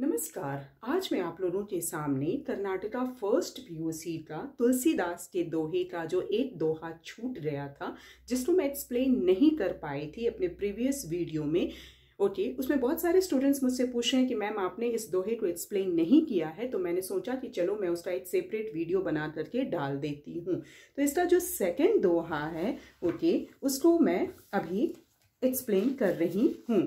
नमस्कार आज मैं आप लोगों के सामने कर्नाटका फर्स्ट पीयूसी का तुलसीदास के दोहे का जो एक दोहा छूट गया था जिसको मैं एक्सप्लेन नहीं कर पाई थी अपने प्रीवियस वीडियो में ओके okay, उसमें बहुत सारे स्टूडेंट्स मुझसे पूछ रहे हैं कि मैम आपने इस दोहे को एक्सप्लेन नहीं किया है तो मैंने सोचा कि चलो मैं उसका एक सेपरेट वीडियो बना करके डाल देती हूँ तो इसका जो सेकेंड दोहा है ओके okay, उसको मैं अभी एक्सप्लेन कर रही हूँ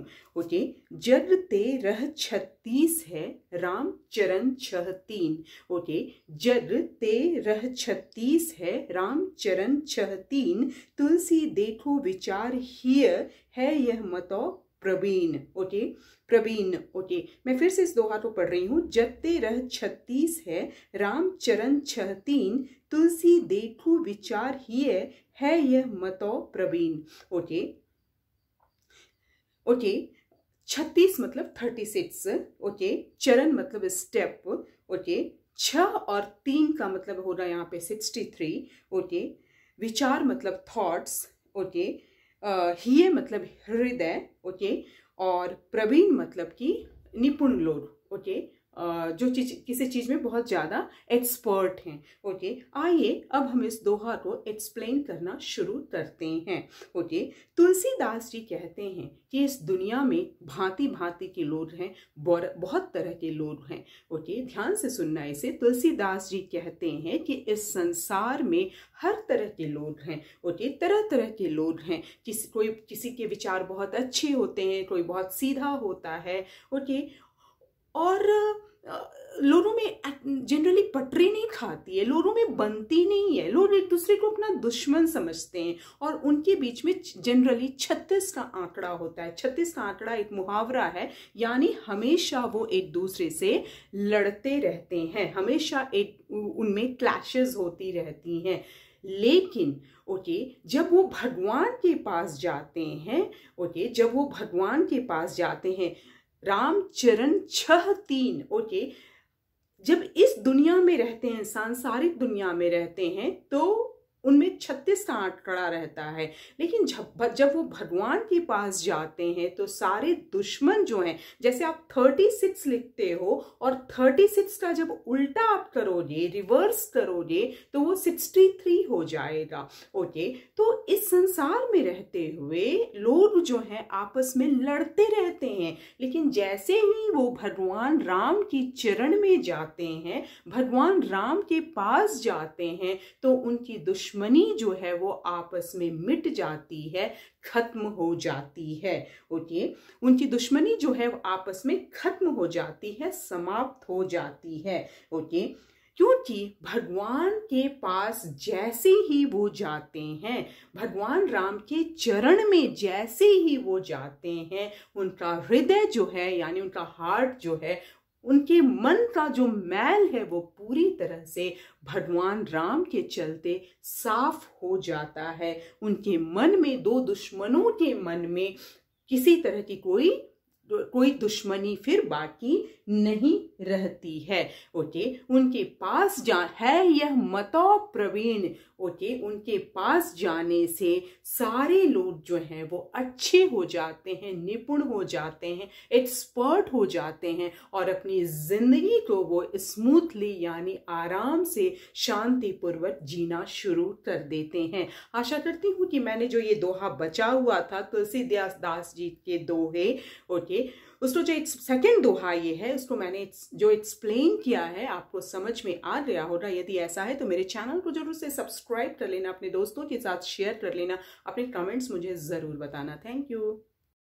ओके जग ते रह छत्तीस है राम चरण छह तीन ओके जग ते रह छत्तीस है राम चरण छह तीन तुलसी देखो विचार हिय है यह मतो प्रवीण ओके प्रवीण ओके मैं फिर से इस दोहा को पढ़ रही हूँ जगते रह छत्तीस है राम चरण छह तीन तुलसी देखो विचार हिय है यह मतो प्रवीण ओके ओके छत्तीस मतलब थर्टी सिक्स ओके चरण मतलब स्टेप ओके छ और तीन का मतलब हो रहा है यहाँ पे सिक्सटी थ्री ओके विचार मतलब थॉट्स ओके ही मतलब हृदय ओके और प्रवीण मतलब कि निपुण लोग ओके जो चीज किसी चीज़ में बहुत ज़्यादा एक्सपर्ट हैं ओके आइए अब हम इस दोहा को एक्सप्लेन करना शुरू करते हैं ओके तुलसीदास जी कहते हैं कि इस दुनिया में भांति भांति के लोग हैं बहुत तरह के लोग हैं ओके ध्यान से सुनना इसे तुलसीदास जी कहते हैं कि इस संसार में हर तरह के लोग हैं ओके तरह तरह के लोग हैं किसी कोई किसी के विचार बहुत अच्छे होते हैं कोई बहुत सीधा होता है ओके और लोरों में जनरली पटरी नहीं खाती है लोरों में बनती नहीं है लोग एक दूसरे को अपना दुश्मन समझते हैं और उनके बीच में जनरली छत्तीस का आंकड़ा होता है छत्तीस का आंकड़ा एक मुहावरा है यानी हमेशा वो एक दूसरे से लड़ते रहते हैं हमेशा एक उनमें क्लैशेस होती रहती हैं लेकिन ओके जब वो भगवान के पास जाते हैं ओके जब वो भगवान के पास जाते हैं राम चरण छह तीन ओके जब इस दुनिया में रहते हैं सांसारिक दुनिया में रहते हैं तो उनमें छत्तीस का आंकड़ा रहता है लेकिन जब जब वो भगवान के पास जाते हैं तो सारे दुश्मन जो हैं जैसे आप थर्टी सिक्स लिखते हो और थर्टी सिक्स का जब उल्टा आप करोगे रिवर्स करोगे तो वो सिक्सटी थ्री हो जाएगा ओके तो इस संसार में रहते हुए लोग जो हैं आपस में लड़ते रहते हैं लेकिन जैसे ही वो भगवान राम की चरण में जाते हैं भगवान राम के पास जाते हैं तो उनकी दुश्मन दुश्मनी जो है वो आपस में मिट जाती है खत्म हो जाती है ओके उनकी दुश्मनी जो है वो आपस में खत्म हो जाती है समाप्त हो जाती है ओके क्योंकि भगवान के पास जैसे ही वो जाते हैं भगवान राम के चरण में जैसे ही वो जाते हैं उनका हृदय जो है यानी उनका हार्ट जो है उनके मन का जो मैल है वो पूरी तरह से भगवान राम के चलते साफ हो जाता है उनके मन में दो दुश्मनों के मन में किसी तरह की कोई कोई दुश्मनी फिर बाकी नहीं रहती है ओके उनके पास जा है यह मतो प्रवीण ओके उनके पास जाने से सारे लोग जो हैं वो अच्छे हो जाते हैं निपुण हो जाते हैं एक्सपर्ट हो जाते हैं और अपनी ज़िंदगी को वो स्मूथली यानी आराम से शांतिपूर्वक जीना शुरू कर देते हैं आशा करती हूँ कि मैंने जो ये दोहा बचा हुआ था तुलसीदास तो दास जी के दोहे ओके लिए उसको तो जो इट्स सेकेंड दोहा ये है उसको तो मैंने जो एक्सप्लेन किया है आपको समझ में आ गया होगा यदि ऐसा है तो मेरे चैनल को जरूर से सब्सक्राइब कर लेना अपने दोस्तों के साथ शेयर कर लेना अपने कमेंट्स मुझे ज़रूर बताना थैंक यू